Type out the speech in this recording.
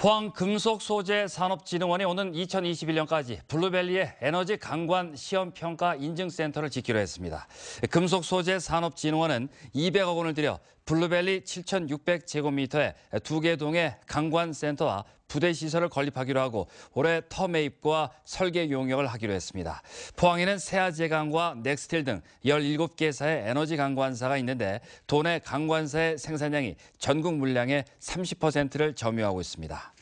포항금속소재산업진흥원이 오는 2021년까지 블루밸리의 에너지 강관 시험평가 인증센터를 짓기로 했습니다. 금속소재산업진흥원은 200억 원을 들여 블루밸리 7,600제곱미터의 두개 동의 강관센터와 부대 시설을 건립하기로 하고 올해 터 매입과 설계 용역을 하기로 했습니다. 포항에는 세아제강과 넥스틸 등 17개사의 에너지 강관사가 있는데 도내 강관사의 생산량이 전국 물량의 30%를 점유하고 있습니다.